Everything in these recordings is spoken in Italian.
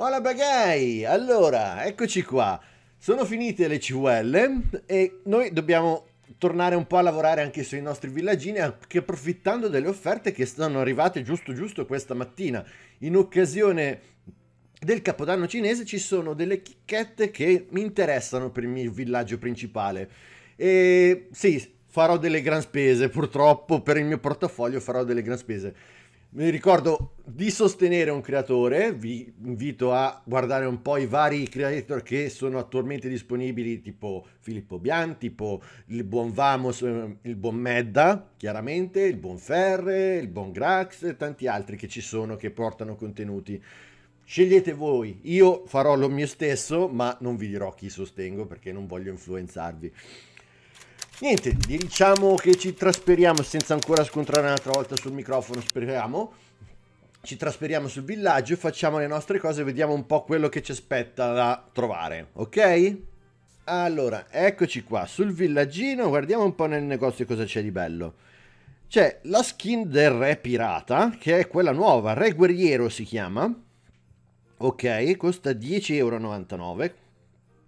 Hola bagai! Allora, eccoci qua. Sono finite le CVL e noi dobbiamo tornare un po' a lavorare anche sui nostri villaggini, anche approfittando delle offerte che sono arrivate giusto giusto questa mattina. In occasione del Capodanno cinese ci sono delle chicchette che mi interessano per il mio villaggio principale. E sì, farò delle gran spese, purtroppo per il mio portafoglio farò delle gran spese vi ricordo di sostenere un creatore, vi invito a guardare un po' i vari creator che sono attualmente disponibili, tipo Filippo Bian, tipo il buon Vamos, eh, il buon Medda, chiaramente, il buon Ferre, il buon Grax e tanti altri che ci sono che portano contenuti. Scegliete voi, io farò lo mio stesso, ma non vi dirò chi sostengo perché non voglio influenzarvi. Niente, diciamo che ci trasferiamo senza ancora scontrare un'altra volta sul microfono, speriamo. Ci trasferiamo sul villaggio, facciamo le nostre cose, e vediamo un po' quello che ci aspetta da trovare, ok? Allora, eccoci qua, sul villaggino, guardiamo un po' nel negozio cosa c'è di bello. C'è la skin del re pirata, che è quella nuova, re guerriero si chiama. Ok, costa 10,99€,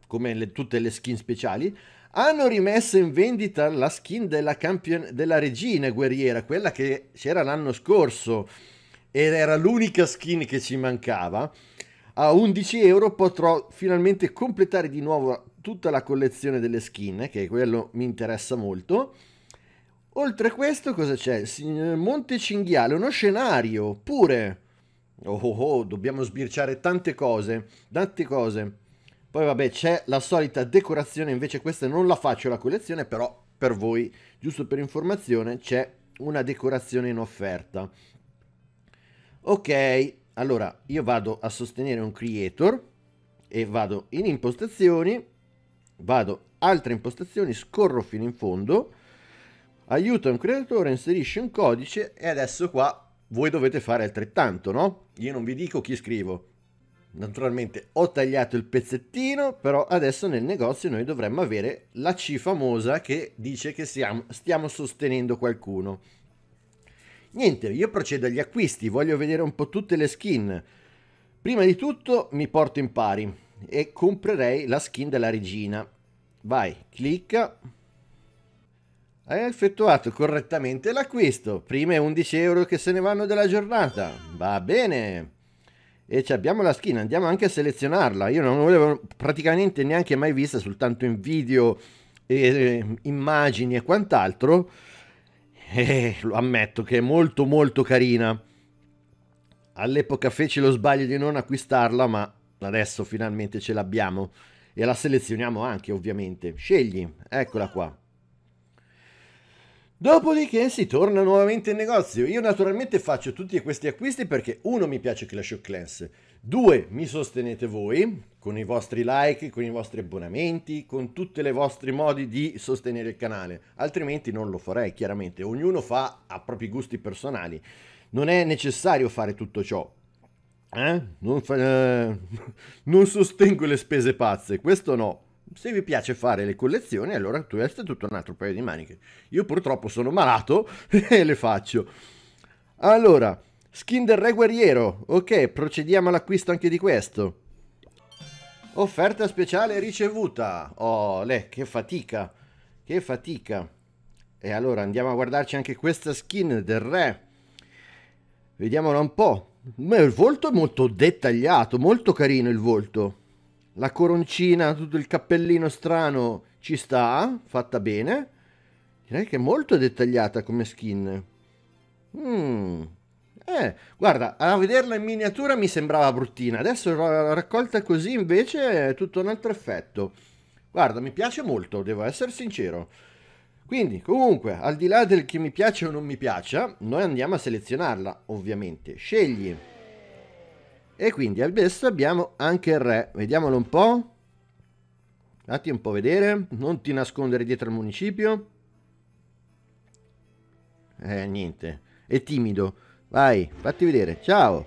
come le, tutte le skin speciali hanno rimesso in vendita la skin della, campion- della regina guerriera, quella che c'era l'anno scorso ed era l'unica skin che ci mancava. A 11 euro potrò finalmente completare di nuovo tutta la collezione delle skin, che è quello che mi interessa molto. Oltre a questo, cosa c'è? Monte Cinghiale, uno scenario pure. Oh, oh, oh, dobbiamo sbirciare tante cose, tante cose. Poi vabbè c'è la solita decorazione, invece questa non la faccio la collezione, però per voi, giusto per informazione, c'è una decorazione in offerta. Ok, allora io vado a sostenere un creator e vado in impostazioni, vado altre impostazioni, scorro fino in fondo, aiuta un creatore, inserisce un codice e adesso qua voi dovete fare altrettanto, no? Io non vi dico chi scrivo, naturalmente ho tagliato il pezzettino, però adesso nel negozio noi dovremmo avere la C famosa che dice che siamo, stiamo sostenendo qualcuno. Niente, io procedo agli acquisti, voglio vedere un po' tutte le skin. Prima di tutto mi porto in pari e comprerei la skin della regina. Vai, clicca. Hai effettuato correttamente l'acquisto. Prime 11 euro che se ne vanno della giornata. Va bene e cioè abbiamo la skin, andiamo anche a selezionarla. Io non l'avevo praticamente neanche mai vista, soltanto in video, e, immagini e quant'altro. E lo ammetto che è molto molto carina. All'epoca feci lo sbaglio di non acquistarla, ma adesso finalmente ce l'abbiamo. E la selezioniamo anche, ovviamente. Scegli, eccola qua. Dopodiché si torna nuovamente in negozio. Io naturalmente faccio tutti questi acquisti perché uno mi piace Clash of Clans, due mi sostenete voi con i vostri like, con i vostri abbonamenti, con tutti i vostri modi di sostenere il canale, altrimenti non lo farei chiaramente. Ognuno fa a propri gusti personali. Non è necessario fare tutto ciò. Eh? Non, fa... Eh, non sostengo le spese pazze, questo no. Se vi piace fare le collezioni, allora questo è tutto un altro paio di maniche. Io purtroppo sono malato e le faccio. Allora, skin del re guerriero. Ok, procediamo all'acquisto anche di questo. Offerta speciale ricevuta. Oh, le, che fatica. Che fatica. E allora andiamo a guardarci anche questa skin del re. Vediamola un po'. il volto è molto dettagliato, molto carino il volto la coroncina, tutto il cappellino strano ci sta, fatta bene. Direi che è molto dettagliata come skin. Mm. Eh, guarda, a vederla in miniatura mi sembrava bruttina, adesso raccolta così invece è tutto un altro effetto. Guarda, mi piace molto, devo essere sincero. Quindi, comunque, al di là del che mi piace o non mi piaccia, noi andiamo a selezionarla, ovviamente. Scegli e quindi adesso abbiamo anche il re. Vediamolo un po'. Datti un po' a vedere. Non ti nascondere dietro al municipio. Eh, niente. È timido. Vai, fatti vedere. Ciao.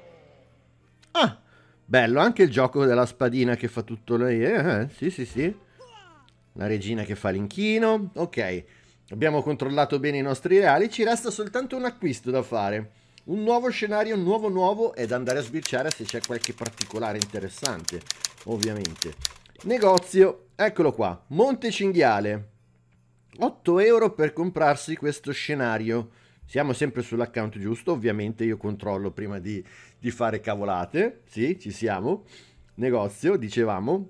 Ah, bello anche il gioco della spadina che fa tutto lei. Eh, eh sì, sì, sì. La regina che fa l'inchino. Ok, abbiamo controllato bene i nostri reali. Ci resta soltanto un acquisto da fare. Un nuovo scenario, nuovo nuovo, è da andare a sbirciare se c'è qualche particolare interessante, ovviamente. Negozio, eccolo qua, Monte Cinghiale. 8 euro per comprarsi questo scenario. Siamo sempre sull'account giusto, ovviamente io controllo prima di, di fare cavolate. Sì, ci siamo. Negozio, dicevamo,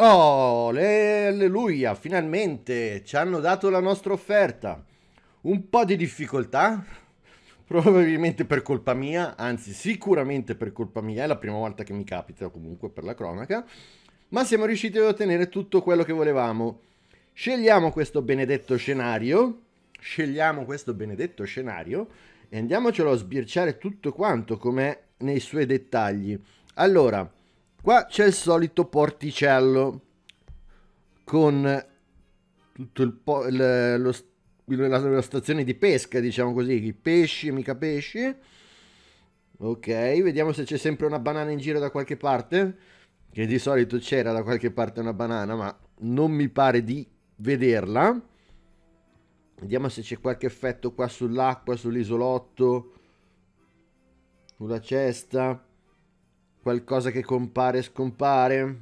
Oh, alleluia, finalmente ci hanno dato la nostra offerta. Un po' di difficoltà, probabilmente per colpa mia, anzi sicuramente per colpa mia, è la prima volta che mi capita comunque per la cronaca, ma siamo riusciti ad ottenere tutto quello che volevamo. Scegliamo questo benedetto scenario, scegliamo questo benedetto scenario e andiamocelo a sbirciare tutto quanto com'è nei suoi dettagli. Allora, qua c'è il solito porticello con tutto il po- lo, lo la, la stazione di pesca, diciamo così, i pesci, mica pesci. Ok, vediamo se c'è sempre una banana in giro da qualche parte. Che di solito c'era da qualche parte una banana, ma non mi pare di vederla. Vediamo se c'è qualche effetto qua sull'acqua, sull'isolotto, sulla cesta. Qualcosa che compare e scompare.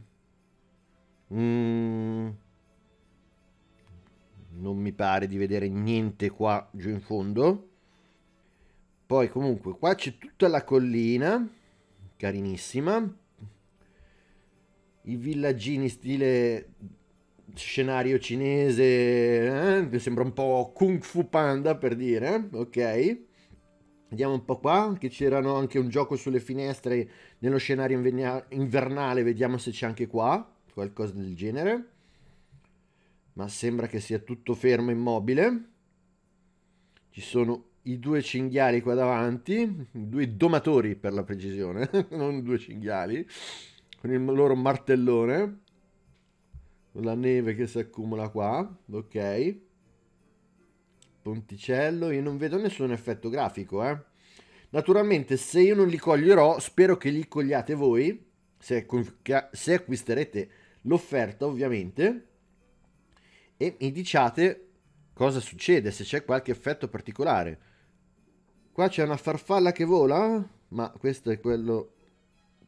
Mmm non mi pare di vedere niente qua giù in fondo. Poi comunque qua c'è tutta la collina, carinissima. I villaggini stile scenario cinese, eh? sembra un po' Kung Fu Panda per dire, ok? Vediamo un po' qua, che c'erano anche un gioco sulle finestre nello scenario invernale, vediamo se c'è anche qua, qualcosa del genere ma sembra che sia tutto fermo immobile. Ci sono i due cinghiali qua davanti, due domatori per la precisione, non due cinghiali, con il loro martellone, con la neve che si accumula qua, ok. Ponticello, io non vedo nessun effetto grafico, eh. Naturalmente se io non li coglierò, spero che li cogliate voi, se, se acquisterete l'offerta ovviamente e mi diciate cosa succede, se c'è qualche effetto particolare. Qua c'è una farfalla che vola, ma questo è quello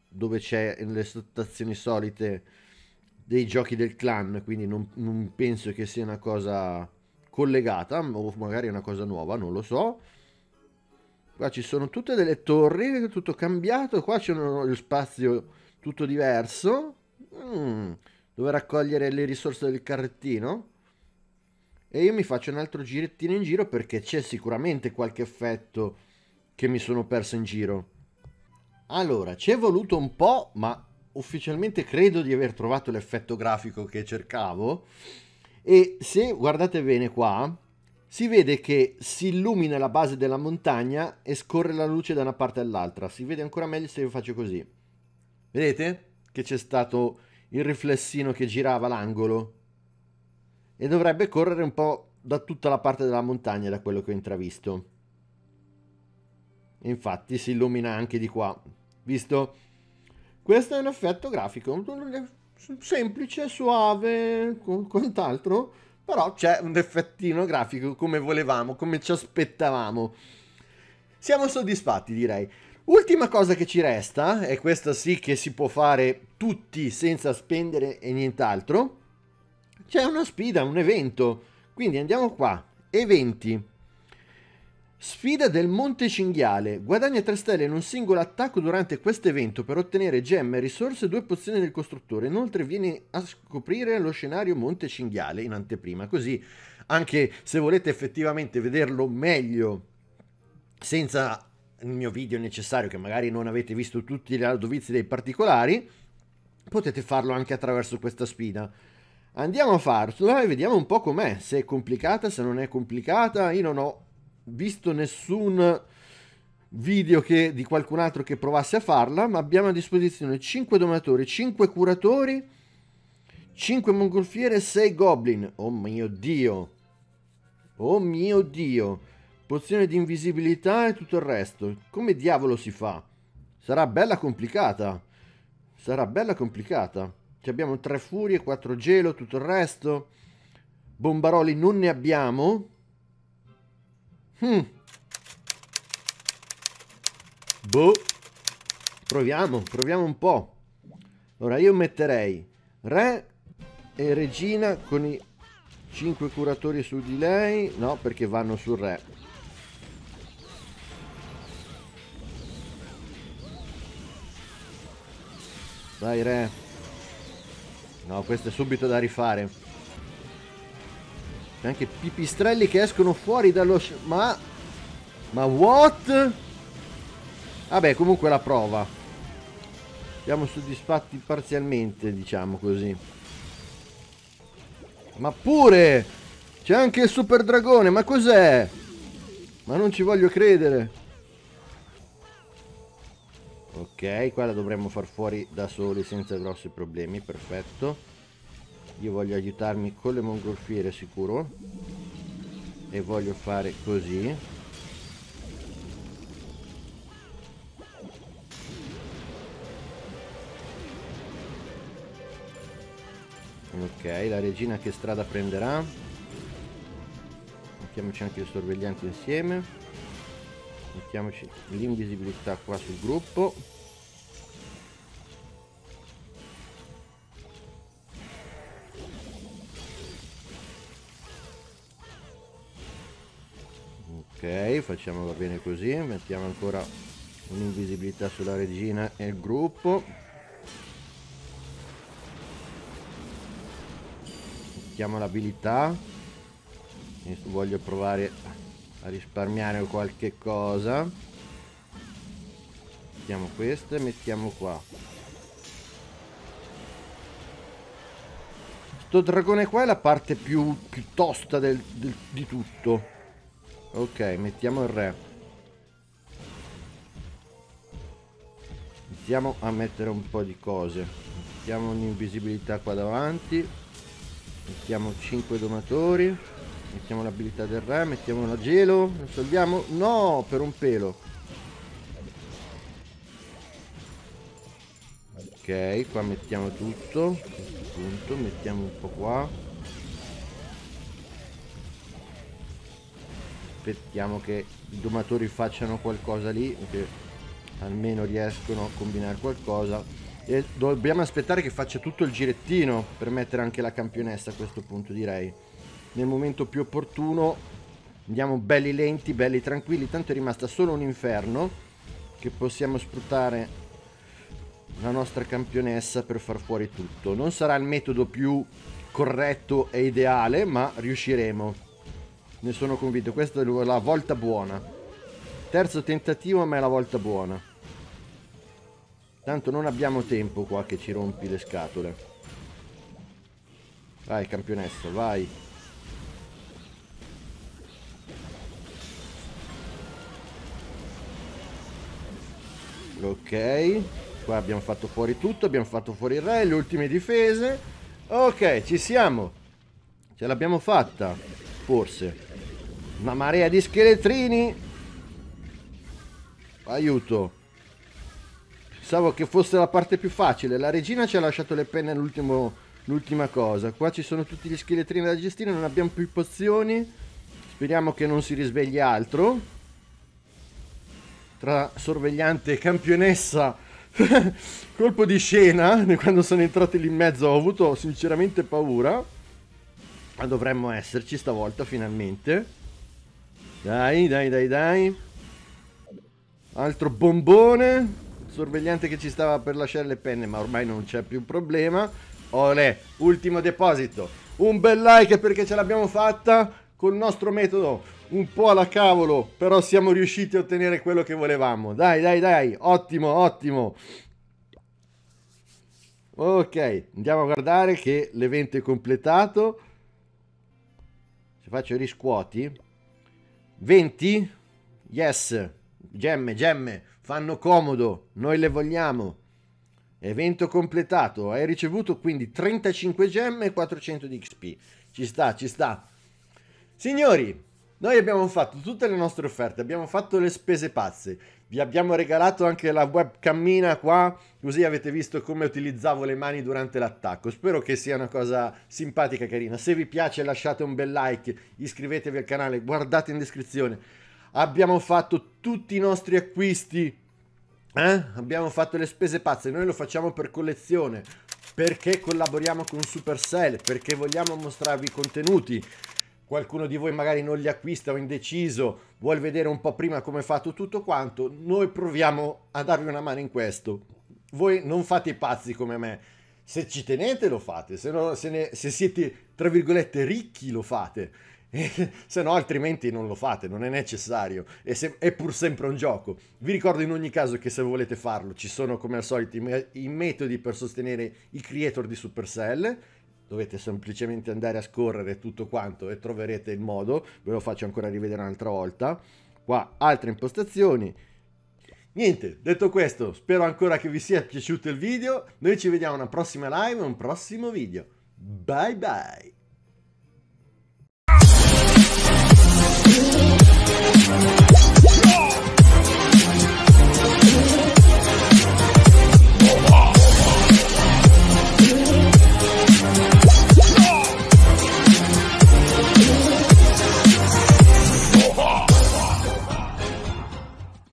dove c'è le stazioni solite dei giochi del clan, quindi non, non penso che sia una cosa collegata, o magari è una cosa nuova, non lo so. Qua ci sono tutte delle torri, tutto cambiato, qua c'è uno, spazio tutto diverso. Mm, dove raccogliere le risorse del carrettino e io mi faccio un altro girettino in giro perché c'è sicuramente qualche effetto che mi sono perso in giro. Allora, ci è voluto un po', ma ufficialmente credo di aver trovato l'effetto grafico che cercavo. E se guardate bene qua, si vede che si illumina la base della montagna e scorre la luce da una parte all'altra. Si vede ancora meglio se io faccio così. Vedete che c'è stato il riflessino che girava l'angolo? e dovrebbe correre un po' da tutta la parte della montagna da quello che ho intravisto. Infatti si illumina anche di qua, visto? Questo è un effetto grafico, semplice, suave, quant'altro, però c'è un effettino grafico come volevamo, come ci aspettavamo. Siamo soddisfatti direi. Ultima cosa che ci resta, e questa sì che si può fare tutti senza spendere e nient'altro, c'è una sfida, un evento. Quindi andiamo qua, eventi. Sfida del Monte Cinghiale. Guadagna 3 stelle in un singolo attacco durante questo evento per ottenere gemme, risorse e due pozioni del costruttore. Inoltre vieni a scoprire lo scenario Monte Cinghiale in anteprima, così anche se volete effettivamente vederlo meglio senza il mio video necessario che magari non avete visto tutti gli aldovizi dei particolari, potete farlo anche attraverso questa sfida. Andiamo a farcela e vediamo un po' com'è, se è complicata, se non è complicata. Io non ho visto nessun video che, di qualcun altro che provasse a farla, ma abbiamo a disposizione 5 domatori, 5 curatori, 5 mongolfiere e 6 goblin. Oh mio dio! Oh mio dio! Pozione di invisibilità e tutto il resto. Come diavolo si fa? Sarà bella complicata. Sarà bella complicata. Che abbiamo tre furie, quattro gelo, tutto il resto. Bombaroli non ne abbiamo. Hmm. Boh. Proviamo, proviamo un po'. Allora io metterei re e regina con i cinque curatori su di lei. No, perché vanno sul re. Dai re. No, questo è subito da rifare. C'è anche pipistrelli che escono fuori dallo... Ma... Ma what? Vabbè, comunque la prova. Siamo soddisfatti parzialmente, diciamo così. Ma pure! C'è anche il super dragone, ma cos'è? Ma non ci voglio credere. Ok, qua la dovremmo far fuori da soli senza grossi problemi, perfetto. Io voglio aiutarmi con le mongolfiere sicuro. E voglio fare così. Ok, la regina che strada prenderà? Mettiamoci anche i sorveglianti insieme mettiamoci l'invisibilità qua sul gruppo ok facciamo va bene così mettiamo ancora un'invisibilità sulla regina e il gruppo mettiamo l'abilità voglio provare a risparmiare qualche cosa mettiamo questo e mettiamo qua sto dragone qua è la parte più, più tosta del, del, di tutto ok mettiamo il re iniziamo a mettere un po' di cose mettiamo un'invisibilità qua davanti mettiamo 5 domatori Mettiamo l'abilità del re, mettiamo la gelo, assolviamo. No, per un pelo. Ok, qua mettiamo tutto. A questo punto mettiamo un po' qua. Aspettiamo che i domatori facciano qualcosa lì, che almeno riescono a combinare qualcosa. E dobbiamo aspettare che faccia tutto il girettino per mettere anche la campionessa a questo punto direi nel momento più opportuno. Andiamo belli lenti, belli tranquilli. Tanto è rimasta solo un inferno che possiamo sfruttare la nostra campionessa per far fuori tutto. Non sarà il metodo più corretto e ideale, ma riusciremo. Ne sono convinto. Questa è la volta buona. Terzo tentativo, ma è la volta buona. Tanto non abbiamo tempo qua che ci rompi le scatole. Vai campionessa, vai. ok qua abbiamo fatto fuori tutto abbiamo fatto fuori il re le ultime difese ok ci siamo ce l'abbiamo fatta forse una marea di scheletrini aiuto pensavo che fosse la parte più facile la regina ci ha lasciato le penne l'ultima cosa qua ci sono tutti gli scheletrini da gestire non abbiamo più pozioni speriamo che non si risvegli altro tra sorvegliante e campionessa. Colpo di scena, eh, quando sono entrati lì in mezzo ho avuto sinceramente paura. Ma dovremmo esserci stavolta finalmente. Dai, dai, dai, dai. Altro bombone. Sorvegliante che ci stava per lasciare le penne, ma ormai non c'è più problema. Olè, ultimo deposito. Un bel like perché ce l'abbiamo fatta col nostro metodo un po' alla cavolo, però siamo riusciti a ottenere quello che volevamo. Dai, dai, dai, ottimo, ottimo. Ok, andiamo a guardare che l'evento è completato. Se faccio riscuoti. 20. Yes. Gemme, gemme. Fanno comodo. Noi le vogliamo. Evento completato. Hai ricevuto quindi 35 gemme e 400 di XP. Ci sta, ci sta. Signori, noi abbiamo fatto tutte le nostre offerte, abbiamo fatto le spese pazze, vi abbiamo regalato anche la webcammina qua, così avete visto come utilizzavo le mani durante l'attacco. Spero che sia una cosa simpatica e carina. Se vi piace lasciate un bel like, iscrivetevi al canale, guardate in descrizione. Abbiamo fatto tutti i nostri acquisti, eh? abbiamo fatto le spese pazze, noi lo facciamo per collezione, perché collaboriamo con Supercell, perché vogliamo mostrarvi contenuti qualcuno di voi magari non li acquista o è indeciso, vuol vedere un po' prima come è fatto tutto quanto, noi proviamo a darvi una mano in questo. Voi non fate i pazzi come me, se ci tenete lo fate, se, no, se, ne, se siete tra virgolette ricchi lo fate, se no altrimenti non lo fate, non è necessario, è, se, è pur sempre un gioco. Vi ricordo in ogni caso che se volete farlo ci sono come al solito i, i metodi per sostenere i creator di Supercell, dovete semplicemente andare a scorrere tutto quanto e troverete il modo, ve lo faccio ancora rivedere un'altra volta, qua altre impostazioni, Niente, detto questo, spero ancora che vi sia piaciuto il video. Noi ci vediamo a una prossima live, un prossimo video. Bye bye!